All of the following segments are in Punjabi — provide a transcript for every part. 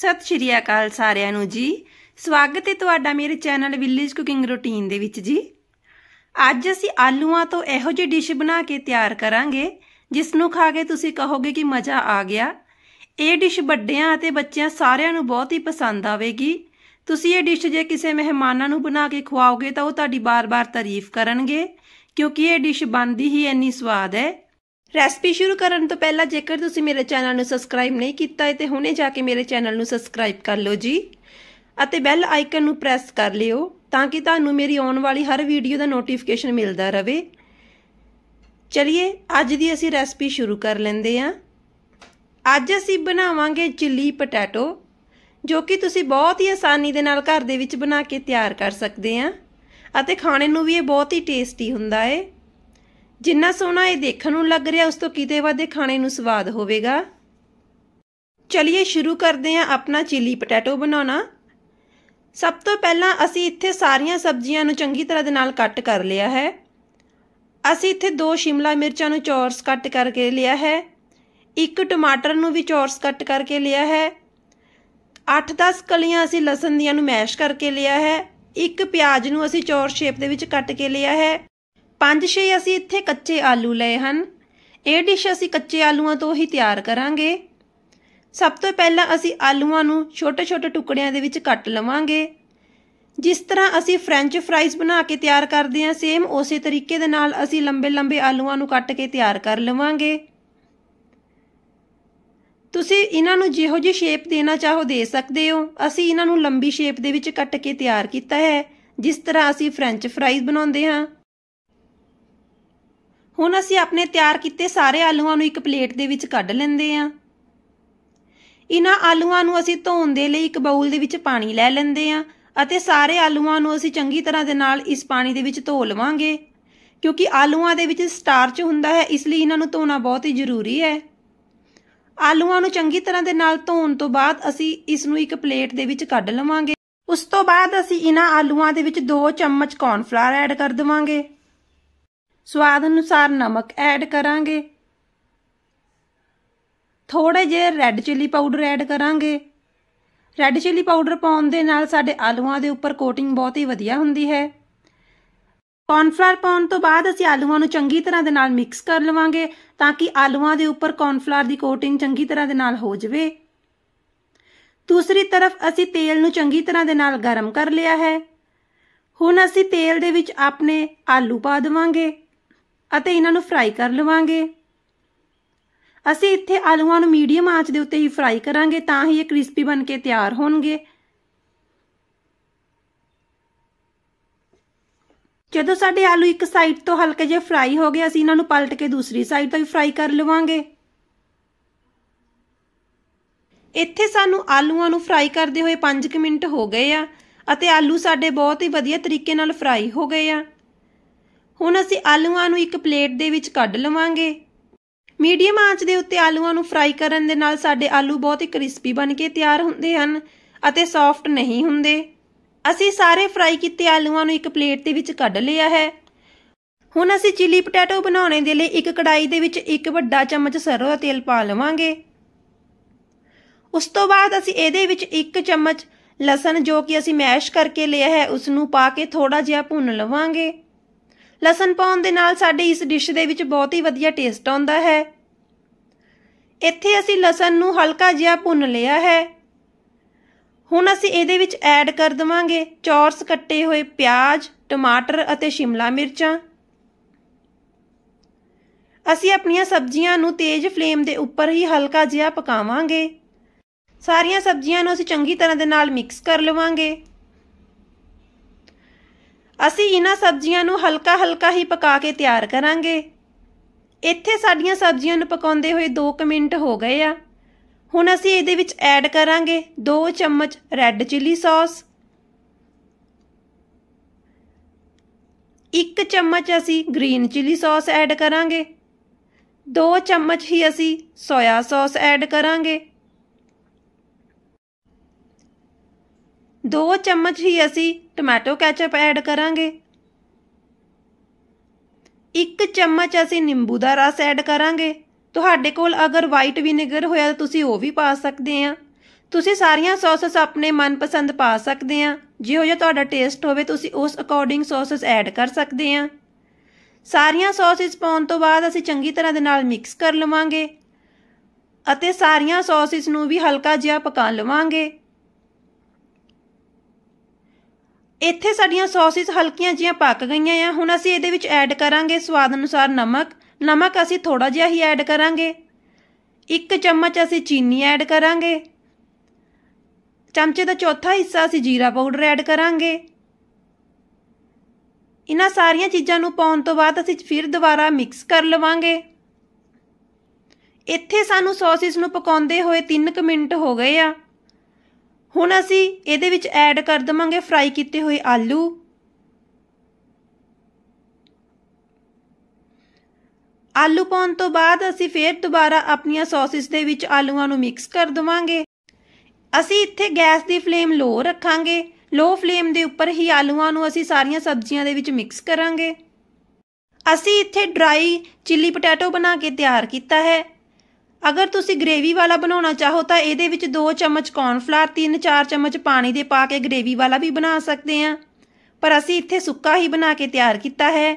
ਸਤਿ ਸ਼੍ਰੀ ਅਕਾਲ ਸਾਰਿਆਂ ਨੂੰ ਜੀ ਸਵਾਗਤ ਹੈ ਤੁਹਾਡਾ ਮੇਰੇ ਚੈਨਲ ਵਿਲੇਜ ਕੁਕਿੰਗ ਰੁਟੀਨ ਦੇ ਵਿੱਚ ਜੀ ਅੱਜ ਅਸੀਂ ਆਲੂਆਂ ਤੋਂ ਇਹੋ ਜਿਹੀ ਡਿਸ਼ ਬਣਾ ਕੇ ਤਿਆਰ ਕਰਾਂਗੇ ਜਿਸ ਨੂੰ ਖਾ ਕੇ ਤੁਸੀਂ ਕਹੋਗੇ ਕਿ ਮਜ਼ਾ ਆ ਗਿਆ ਇਹ ਡਿਸ਼ ਵੱਡਿਆਂ ਅਤੇ ਬੱਚਿਆਂ ਸਾਰਿਆਂ ਨੂੰ ਬਹੁਤ ਹੀ ਪਸੰਦ ਆਵੇਗੀ ਤੁਸੀਂ ਇਹ ਡਿਸ਼ ਜੇ ਕਿਸੇ ਮਹਿਮਾਨਾਂ ਨੂੰ ਬਣਾ ਕੇ ਖਵਾਓਗੇ ਤਾਂ ਉਹ ਤੁਹਾਡੀ ਬਾਰ-ਬਾਰ ਤਾਰੀਫ ਕਰਨਗੇ ਕਿਉਂਕਿ ਇਹ ਡਿਸ਼ ਬਣਦੀ ਹੀ ਇੰਨੀ ਸਵਾਦ ਹੈ ਰੈਸਪੀ ਸ਼ੁਰੂ ਕਰਨ ਤੋਂ ਪਹਿਲਾਂ ਜੇਕਰ ਤੁਸੀਂ ਮੇਰੇ ਚੈਨਲ ਨੂੰ ਸਬਸਕ੍ਰਾਈਬ ਨਹੀਂ ਕੀਤਾ ਹੈ ਤੇ ਹੁਣੇ ਜਾ ਕੇ ਮੇਰੇ ਚੈਨਲ ਨੂੰ ਸਬਸਕ੍ਰਾਈਬ ਕਰ ਲਓ ਜੀ ਅਤੇ ਬੈਲ ਆਈਕਨ ਨੂੰ ਪ੍ਰੈਸ ਕਰ ਲਿਓ ਤਾਂ ਕਿ ਤੁਹਾਨੂੰ ਮੇਰੀ ਆਉਣ ਵਾਲੀ ਹਰ ਵੀਡੀਓ ਦਾ ਨੋਟੀਫਿਕੇਸ਼ਨ ਮਿਲਦਾ ਰਹੇ ਚਲਿਏ ਅੱਜ ਦੀ ਅਸੀਂ ਰੈਸਪੀ ਸ਼ੁਰੂ ਕਰ ਲੈਂਦੇ ਹਾਂ ਅੱਜ ਅਸੀਂ ਬਣਾਵਾਂਗੇ ਚਿੱਲੀ ਪੋਟੈਟੋ ਜੋ ਕਿ ਤੁਸੀਂ ਬਹੁਤ ਹੀ ਆਸਾਨੀ ਦੇ ਨਾਲ ਘਰ ਦੇ ਵਿੱਚ ਬਣਾ ਕੇ ਤਿਆਰ ਕਰ ਸਕਦੇ ਆ ਅਤੇ ਖਾਣੇ ਨੂੰ ਵੀ ਇਹ ਬਹੁਤ ਹੀ ਟੇਸਟੀ ਹੁੰਦਾ ਹੈ ਜਿੰਨਾ ਸੋਹਣਾ ਇਹ ਦੇਖਣ ਨੂੰ ਲੱਗ ਰਿਹਾ ਉਸ ਤੋਂ ਕਿਤੇ ਵੱਧ ਖਾਣੇ ਨੂੰ ਸਵਾਦ ਹੋਵੇਗਾ ਚਲਿਏ ਸ਼ੁਰੂ ਕਰਦੇ ਹਾਂ ਆਪਣਾ ਚਿੱਲੀ ਪੋਟੈਟੋ ਬਣਾਉਣਾ ਸਭ ਤੋਂ ਪਹਿਲਾਂ ਅਸੀਂ ਇੱਥੇ ਸਾਰੀਆਂ ਸਬਜ਼ੀਆਂ ਨੂੰ ਚੰਗੀ ਤਰ੍ਹਾਂ ਦੇ ਨਾਲ ਕੱਟ ਕਰ ਲਿਆ ਹੈ ਅਸੀਂ ਇੱਥੇ ਦੋ ਸ਼ਿਮਲਾ ਮਿਰਚਾਂ ਨੂੰ ਚੌਰਸ ਕੱਟ ਕਰਕੇ ਲਿਆ ਹੈ ਇੱਕ ਟਮਾਟਰ ਨੂੰ ਵੀ ਚੌਰਸ ਕੱਟ ਕਰਕੇ ਲਿਆ ਹੈ 8-10 ਕਲੀਆਂ ਅਸੀਂ ਲਸਣ ਦੀਆਂ ਨੂੰ ਮੈਸ਼ ਕਰਕੇ ਲਿਆ ਹੈ ਇੱਕ ਪਿਆਜ਼ ਨੂੰ ਅਸੀਂ ਚੌਰ ਸ਼ੇਪ ਦੇ ਵਿੱਚ ਕੱਟ ਕੇ ਲਿਆ ਹੈ 5-6 ਅਸੀਂ ਇੱਥੇ ਕੱਚੇ ਆਲੂ ਲਏ ਹਨ ਇਹ ਡਿਸ਼ ਅਸੀਂ ਕੱਚੇ ਆਲੂਆਂ ਤੋਂ ਹੀ ਤਿਆਰ ਕਰਾਂਗੇ ਸਭ ਤੋਂ ਪਹਿਲਾਂ ਅਸੀਂ ਆਲੂਆਂ ਨੂੰ ਛੋਟੇ-ਛੋਟੇ ਟੁਕੜਿਆਂ ਦੇ ਵਿੱਚ ਕੱਟ ਲਵਾਂਗੇ ਜਿਸ ਤਰ੍ਹਾਂ ਅਸੀਂ ਫ੍ਰੈਂਚ ਫ੍ਰਾਈਜ਼ ਬਣਾ ਕੇ ਤਿਆਰ ਕਰਦੇ ਹਾਂ ਸੇਮ ਉਸੇ ਤਰੀਕੇ ਦੇ ਨਾਲ ਅਸੀਂ ਲੰਬੇ-ਲੰਬੇ ਆਲੂਆਂ ਨੂੰ ਕੱਟ ਕੇ ਤਿਆਰ ਕਰ ਲਵਾਂਗੇ ਤੁਸੀਂ ਇਹਨਾਂ ਨੂੰ ਜਿਹੋ ਜਿਹੀ ਸ਼ੇਪ ਦੇਣਾ ਚਾਹੋ ਦੇ ਸਕਦੇ ਹੋ ਅਸੀਂ ਇਹਨਾਂ ਨੂੰ ਲੰਬੀ ਸ਼ੇਪ ਦੇ ਵਿੱਚ ਕੱਟ ਕੇ ਤਿਆਰ ਕੀਤਾ ਹੈ ਜਿਸ ਤਰ੍ਹਾਂ ਅਸੀਂ ਫ੍ਰੈਂਚ ਫ੍ਰਾਈਜ਼ ਬਣਾਉਂਦੇ ਹਾਂ ਹੁਣ ਅਸੀਂ ਆਪਣੇ ਤਿਆਰ ਕੀਤੇ ਸਾਰੇ ਆਲੂਆਂ ਨੂੰ ਇੱਕ ਪਲੇਟ ਦੇ ਵਿੱਚ ਕੱਢ ਲੈਂਦੇ ਆ ਇਹਨਾਂ ਆਲੂਆਂ ਨੂੰ ਅਸੀਂ ਧੋਣ ਦੇ ਲਈ ਇੱਕ ਬਾਊਲ ਦੇ ਵਿੱਚ ਪਾਣੀ ਲੈ ਲੈਂਦੇ ਆ ਅਤੇ ਸਾਰੇ ਆਲੂਆਂ ਨੂੰ ਅਸੀਂ ਚੰਗੀ ਤਰ੍ਹਾਂ ਦੇ ਨਾਲ ਇਸ ਪਾਣੀ ਦੇ ਵਿੱਚ ਧੋ ਲਵਾਂਗੇ ਕਿਉਂਕਿ ਆਲੂਆਂ ਦੇ ਵਿੱਚ ਸਟਾਰਚ ਹੁੰਦਾ ਹੈ ਇਸ ਲਈ ਇਹਨਾਂ ਨੂੰ ਧੋਣਾ ਬਹੁਤ ਹੀ ਜ਼ਰੂਰੀ ਹੈ ਆਲੂਆਂ ਨੂੰ ਚੰਗੀ ਤਰ੍ਹਾਂ ਦੇ ਨਾਲ ਧੋਣ ਤੋਂ ਬਾਅਦ ਅਸੀਂ ਇਸ ਨੂੰ ਇੱਕ ਪਲੇਟ ਦੇ ਵਿੱਚ ਕੱਢ ਲਵਾਂਗੇ ਉਸ ਤੋਂ ਬਾਅਦ ਅਸੀਂ ਇਹਨਾਂ ਆਲੂਆਂ ਦੇ ਵਿੱਚ 2 ਚਮਚ ਕੌਰਨਫਲਾਵਰ ਐਡ ਕਰ ਦਵਾਂਗੇ ਸਵਾਦ ਅਨੁਸਾਰ ਨਮਕ ਐਡ ਕਰਾਂਗੇ ਥੋੜੇ ਜੇ ਰੈੱਡ ਚਿੱਲੀ ਪਾਊਡਰ ਐਡ ਕਰਾਂਗੇ ਰੈੱਡ ਚਿੱਲੀ ਪਾਊਡਰ ਪਾਉਣ ਦੇ ਨਾਲ ਸਾਡੇ ਆਲੂਆਂ ਦੇ ਉੱਪਰ ਕੋਟਿੰਗ ਬਹੁਤ ਹੀ ਵਧੀਆ ਹੁੰਦੀ ਹੈ ਕੌਰਨਫਲਾਰ ਪਾਉਣ ਤੋਂ ਬਾਅਦ ਅਸੀਂ ਆਲੂਆਂ ਨੂੰ ਚੰਗੀ ਤਰ੍ਹਾਂ ਦੇ ਨਾਲ ਮਿਕਸ ਕਰ ਲਵਾਂਗੇ ਤਾਂ ਕਿ ਆਲੂਆਂ ਦੇ ਉੱਪਰ ਕੌਰਨਫਲਾਰ ਦੀ ਕੋਟਿੰਗ ਚੰਗੀ ਤਰ੍ਹਾਂ ਦੇ ਨਾਲ ਹੋ ਜਾਵੇ ਦੂਸਰੀ ਤਰਫ ਅਸੀਂ ਤੇਲ ਨੂੰ ਚੰਗੀ ਤਰ੍ਹਾਂ ਦੇ ਨਾਲ ਗਰਮ ਕਰ ਲਿਆ ਹੈ ਹੁਣ ਅਸੀਂ ਤੇਲ ਦੇ ਵਿੱਚ ਆਪਣੇ ਆਲੂ ਪਾ ਦਵਾਂਗੇ ਅਤੇ ਇਹਨਾਂ ਨੂੰ ਫਰਾਈ ਕਰ ਲਵਾਂਗੇ ਅਸੀਂ ਇੱਥੇ ਆਲੂਆਂ ਨੂੰ ਮੀਡੀਅਮ ਆਂਚ ਦੇ ਉੱਤੇ ਹੀ ਫਰਾਈ ਕਰਾਂਗੇ ਤਾਂ ਹੀ ਇਹ ਕ੍ਰਿਸਪੀ ਬਣ ਕੇ ਤਿਆਰ ਹੋਣਗੇ ਜਦੋਂ ਸਾਡੇ ਆਲੂ ਇੱਕ ਸਾਈਡ ਤੋਂ ਹਲਕੇ ਜਿਹਾ ਫਰਾਈ ਹੋ ਗਏ ਅਸੀਂ ਇਹਨਾਂ ਨੂੰ ਪਲਟ ਕੇ ਦੂਸਰੀ ਸਾਈਡ ਤੋਂ ਵੀ ਫਰਾਈ ਕਰ ਲਵਾਂਗੇ ਇੱਥੇ ਸਾਨੂੰ ਆਲੂਆਂ ਨੂੰ ਫਰਾਈ ਕਰਦੇ ਹੋਏ 5 ਮਿੰਟ ਹੋ ਗਏ ਆ ਅਤੇ ਆਲੂ ਸਾਡੇ ਬਹੁਤ ਹੀ ਵਧੀਆ ਤਰੀਕੇ ਨਾਲ ਫਰਾਈ ਹੋ ਗਏ ਆ ਹੁਣ ਅਸੀਂ ਆਲੂਆਂ ਨੂੰ ਇੱਕ ਪਲੇਟ ਦੇ ਵਿੱਚ ਕੱਢ ਲਵਾਂਗੇ ਮੀਡੀਅਮ ਆਂਚ ਦੇ ਉੱਤੇ ਆਲੂਆਂ ਨੂੰ ਫਰਾਈ ਕਰਨ ਦੇ ਨਾਲ ਸਾਡੇ ਆਲੂ ਬਹੁਤ ਹੀ ਕ੍ਰਿਸਪੀ ਬਣ ਕੇ ਤਿਆਰ ਹੁੰਦੇ ਹਨ ਅਤੇ ਸੌਫਟ ਨਹੀਂ ਹੁੰਦੇ ਅਸੀਂ ਸਾਰੇ ਫਰਾਈ ਕੀਤੇ ਆਲੂਆਂ ਨੂੰ ਇੱਕ ਪਲੇਟ ਦੇ ਵਿੱਚ ਕੱਢ ਲਿਆ ਹੈ ਹੁਣ ਅਸੀਂ ਚਿਲੀ ਪੋਟੈਟੋ ਬਣਾਉਣੇ ਦੇ ਲਈ ਇੱਕ ਕੜਾਈ ਦੇ ਵਿੱਚ ਇੱਕ ਵੱਡਾ ਚਮਚ ਸਰੋਂ ਦਾ ਤੇਲ ਪਾ ਲਵਾਂਗੇ ਉਸ ਤੋਂ ਬਾਅਦ ਅਸੀਂ ਇਹਦੇ ਵਿੱਚ ਇੱਕ ਚਮਚ ਲਸਣ ਜੋ ਕਿ ਅਸੀਂ ਮੈਸ਼ ਕਰਕੇ ਲਿਆ ਹੈ ਉਸ ਨੂੰ ਪਾ ਕੇ ਥੋੜਾ ਜਿਹਾ ਭੁੰਨ ਲਵਾਂਗੇ ਲਸਣ ਪਾਉਣ ਦੇ ਨਾਲ ਸਾਡੀ ਇਸ ਡਿਸ਼ ਦੇ ਵਿੱਚ ਬਹੁਤ ਹੀ ਵਧੀਆ ਟੇਸਟ ਆਉਂਦਾ ਹੈ ਇੱਥੇ ਅਸੀਂ ਲਸਣ ਨੂੰ ਹਲਕਾ ਜਿਹਾ ਭੁੰਨ ਲਿਆ ਹੈ ਹੁਣ ਅਸੀਂ ਇਹਦੇ ਵਿੱਚ ਐਡ ਕਰ ਦਵਾਂਗੇ ਚੌਰਸ ਕੱਟੇ ਹੋਏ ਪਿਆਜ਼ ਟਮਾਟਰ ਅਤੇ ਸ਼ਿਮਲਾ ਮਿਰਚਾਂ ਅਸੀਂ ਆਪਣੀਆਂ ਸਬਜ਼ੀਆਂ ਨੂੰ ਤੇਜ਼ ਫਲੇਮ ਦੇ ਉੱਪਰ ਹੀ ਹਲਕਾ ਜਿਹਾ ਪਕਾਵਾਂਗੇ ਸਾਰੀਆਂ ਸਬਜ਼ੀਆਂ ਨੂੰ ਅਸੀਂ ਚੰਗੀ ਤਰ੍ਹਾਂ ਦੇ ਨਾਲ ਮਿਕਸ ਕਰ ਲਵਾਂਗੇ ਅਸੀਂ ਇਹਨਾਂ ਸਬਜ਼ੀਆਂ ਨੂੰ ਹਲਕਾ ਹਲਕਾ ਹੀ ਪਕਾ ਕੇ ਤਿਆਰ ਕਰਾਂਗੇ ਇੱਥੇ ਸਾਡੀਆਂ ਸਬਜ਼ੀਆਂ ਨੂੰ ਪਕਾਉਂਦੇ ਹੋਏ 2 ਮਿੰਟ ਹੋ ਗਏ ਆ ਹੁਣ ਅਸੀਂ ਇਹਦੇ ਵਿੱਚ ਐਡ ਕਰਾਂਗੇ 2 ਚਮਚ ਰੈੱਡ ਚਿੱਲੀ ਸੌਸ 1 ਚਮਚ ਅਸੀਂ ਗ੍ਰੀਨ ਚਿੱਲੀ ਸੌਸ ਐਡ ਕਰਾਂਗੇ 2 ਚਮਚ ਹੀ ਅਸੀਂ ਸੋਇਆ ਸੌਸ ਐਡ ਕਰਾਂਗੇ 2 ਚਮਚ ਹੀ ਅਸੀਂ ਟੋਮੈਟੋ ਕੈਚਪ ਐਡ ਕਰਾਂਗੇ 1 ਚਮਚ ਅਸੀਂ ਨਿੰਬੂ ਦਾ ਰਸ ਐਡ ਕਰਾਂਗੇ ਤੁਹਾਡੇ ਕੋਲ ਅਗਰ ਵਾਈਟ ਵਿਨੇਗਰ ਹੋਇਆ ਤਾਂ ਤੁਸੀਂ ਉਹ ਵੀ ਪਾ ਸਕਦੇ ਆ ਤੁਸੀਂ ਸਾਰੀਆਂ ਸੌਸਸ ਆਪਣੇ ਮਨਪਸੰਦ ਪਾ ਸਕਦੇ ਆ ਜਿਹੋ ਜਿਹਾ ਤੁਹਾਡਾ ਟੇਸਟ ਹੋਵੇ ਤੁਸੀਂ ਉਸ ਅਕੋਰਡਿੰਗ ਸੌਸਸ ਐਡ ਕਰ ਸਕਦੇ ਆ ਸਾਰੀਆਂ ਸੌਸਸ ਪਾਉਣ ਤੋਂ ਬਾਅਦ ਅਸੀਂ ਚੰਗੀ ਤਰ੍ਹਾਂ ਦੇ ਨਾਲ ਮਿਕਸ ਕਰ ਲਵਾਂਗੇ ਅਤੇ ਸਾਰੀਆਂ ਸੌਸਸ ਨੂੰ ਵੀ ਹਲਕਾ ਜਿਹਾ ਪਕਾ ਲਵਾਂਗੇ ਇੱਥੇ ਸਾਡੀਆਂ ਸੌਸਿਸ ਹਲਕੀਆਂ ਜੀਆਂ ਪੱਕ ਗਈਆਂ ਆ ਹੁਣ ਅਸੀਂ ਇਹਦੇ ਵਿੱਚ ਐਡ ਕਰਾਂਗੇ ਸਵਾਦ ਅਨੁਸਾਰ ਨਮਕ ਨਮਕ ਅਸੀਂ ਥੋੜਾ ਜਿਹਾ ਹੀ ਐਡ ਕਰਾਂਗੇ ਇੱਕ ਚਮਚ ਅਸੀਂ ਚੀਨੀ ਐਡ ਕਰਾਂਗੇ ਚਮਚੇ ਦਾ ਚੌਥਾ ਹਿੱਸਾ ਅਸੀਂ ਜੀਰਾ ਪਾਊਡਰ ਐਡ ਕਰਾਂਗੇ ਇਹਨਾਂ ਸਾਰੀਆਂ ਚੀਜ਼ਾਂ ਨੂੰ ਪਾਉਣ ਤੋਂ ਬਾਅਦ ਅਸੀਂ ਫਿਰ ਦੁਬਾਰਾ ਮਿਕਸ ਕਰ ਲਵਾਂਗੇ ਇੱਥੇ ਸਾਨੂੰ ਸੌਸਿਸ ਨੂੰ ਪਕਾਉਂਦੇ ਹੋਏ 3 ਮਿੰਟ ਹੋ ਗਏ ਆ ਹੁਣ ਅਸੀਂ ਇਹਦੇ ਵਿੱਚ ਐਡ ਕਰ ਦਵਾਂਗੇ ਫਰਾਈ ਕੀਤੇ ਹੋਏ ਆਲੂ ਆਲੂ ਪਾਉਣ ਤੋਂ ਬਾਅਦ ਅਸੀਂ ਫੇਰ ਦੁਬਾਰਾ ਆਪਣੀਆਂ ਸੌਸਿਸ ਦੇ ਵਿੱਚ ਆਲੂਆਂ ਨੂੰ ਮਿਕਸ ਕਰ ਦਵਾਂਗੇ ਅਸੀਂ ਇੱਥੇ ਗੈਸ ਦੀ ਫਲੇਮ ਲੋ ਰੱਖਾਂਗੇ ਲੋ ਫਲੇਮ ਦੇ ਉੱਪਰ ਹੀ ਆਲੂਆਂ ਨੂੰ ਅਸੀਂ ਸਾਰੀਆਂ ਸਬਜ਼ੀਆਂ ਦੇ ਵਿੱਚ ਮਿਕਸ ਕਰਾਂਗੇ ਅਸੀਂ ਇੱਥੇ ਡਰਾਈ ਚਿੱਲੀ ਪੋਟੈਟੋ ਬਣਾ ਕੇ ਤਿਆਰ ਕੀਤਾ ਹੈ ਅਗਰ ਤੁਸੀਂ ਗ੍ਰੇਵੀ ਵਾਲਾ ਬਣਾਉਣਾ ਚਾਹੋ ਤਾਂ ਇਹਦੇ ਵਿੱਚ 2 ਚਮਚ ਕੌਰਨਫਲਾਰ 3-4 ਚਮਚ ਪਾਣੀ ਦੇ ਪਾ ਕੇ ਗ੍ਰੇਵੀ ਵਾਲਾ ਵੀ ਬਣਾ ਸਕਦੇ ਆ ਪਰ ਅਸੀਂ ਇੱਥੇ ਸੁੱਕਾ ਹੀ ਬਣਾ ਕੇ ਤਿਆਰ ਕੀਤਾ ਹੈ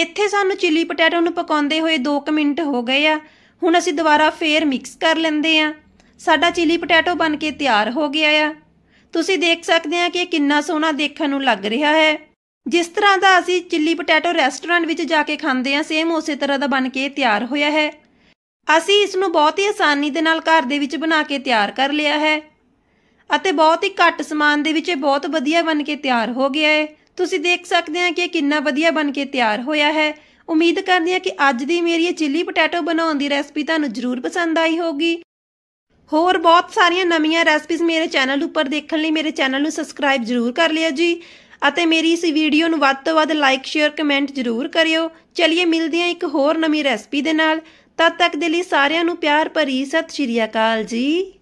ਇੱਥੇ ਸਾਨੂੰ ਚਿਲੀ ਪਟੈਟੋ ਨੂੰ ਪਕਾਉਂਦੇ ਹੋਏ 2 ਮਿੰਟ ਹੋ ਗਏ ਆ ਹੁਣ ਅਸੀਂ ਦੁਬਾਰਾ ਫੇਰ ਮਿਕਸ ਕਰ ਲੈਂਦੇ ਆ ਸਾਡਾ ਚਿਲੀ ਪਟੈਟੋ ਬਣ ਕੇ ਤਿਆਰ ਹੋ ਗਿਆ ਆ ਤੁਸੀਂ ਦੇਖ ਸਕਦੇ ਆ ਕਿ ਕਿੰਨਾ ਸੋਹਣਾ ਦੇਖਣ ਨੂੰ ਲੱਗ ਰਿਹਾ ਹੈ ਜਿਸ ਤਰ੍ਹਾਂ ਦਾ ਅਸੀਂ ਚਿੱਲੀ ਪਟੈਟੋ ਰੈਸਟੋਰੈਂਟ ਵਿੱਚ ਜਾ ਕੇ ਖਾਂਦੇ ਆ ਸੇਮ ਉਸੇ ਤਰ੍ਹਾਂ ਦਾ ਬਣ ਕੇ ਤਿਆਰ ਹੋਇਆ ਹੈ ਅਸੀਂ ਇਸ ਨੂੰ ਬਹੁਤ ਹੀ ਆਸਾਨੀ ਦੇ ਨਾਲ ਘਰ ਦੇ ਵਿੱਚ ਬਣਾ ਕੇ ਤਿਆਰ ਕਰ ਲਿਆ ਹੈ ਅਤੇ ਬਹੁਤ ਹੀ ਘੱਟ ਸਮਾਨ ਦੇ ਵਿੱਚ ਇਹ ਬਹੁਤ ਵਧੀਆ ਬਣ ਕੇ ਤਿਆਰ ਹੋ ਗਿਆ ਹੈ ਤੁਸੀਂ ਦੇਖ ਸਕਦੇ ਹੋ ਕਿ ਇਹ ਕਿੰਨਾ ਵਧੀਆ ਬਣ ਕੇ ਤਿਆਰ ਹੋਇਆ ਹੈ ਉਮੀਦ ਕਰਦੀ ਹਾਂ ਕਿ ਅੱਜ ਦੀ ਮੇਰੀ ਇਹ ਚਿੱਲੀ ਪੋਟੈਟੋ ਬਣਾਉਣ ਦੀ ਰੈਸਪੀ ਤੁਹਾਨੂੰ ਜ਼ਰੂਰ ਪਸੰਦ ਆਈ ਹੋਗੀ ਹੋਰ ਬਹੁਤ ਸਾਰੀਆਂ ਨਵੀਆਂ ਰੈਸਪੀਜ਼ ਮੇਰੇ ਚੈਨਲ ਉੱਪਰ ਦੇਖਣ ਲਈ ਮੇਰੇ ਚੈਨਲ ਨੂੰ ਸਬਸਕ੍ਰਾਈਬ ਜ਼ਰੂਰ ਕਰ ਲਿਓ ਜੀ ਅਤੇ ਮੇਰੀ ਇਸ ਵੀਡੀਓ ਨੂੰ ਵੱਧ ਤੋਂ ਵੱਧ ਲਾਈਕ ਸ਼ੇਅਰ ਕਮੈਂਟ ਜ਼ਰੂਰ ਕਰਿਓ ਚਲਿਏ ਮਿਲਦੇ ਹਾਂ ਇੱਕ ਹੋਰ ਨਵੀਂ ਰੈਸਪੀ ਦੇ ਨਾਲ ਤਦ ਤੱਕ ਦੇ ਲਈ ਸਾਰਿਆਂ ਨੂੰ ਪਿਆਰ ਭਰੀ ਸਤਿ ਸ਼੍ਰੀ ਅਕਾਲ ਜੀ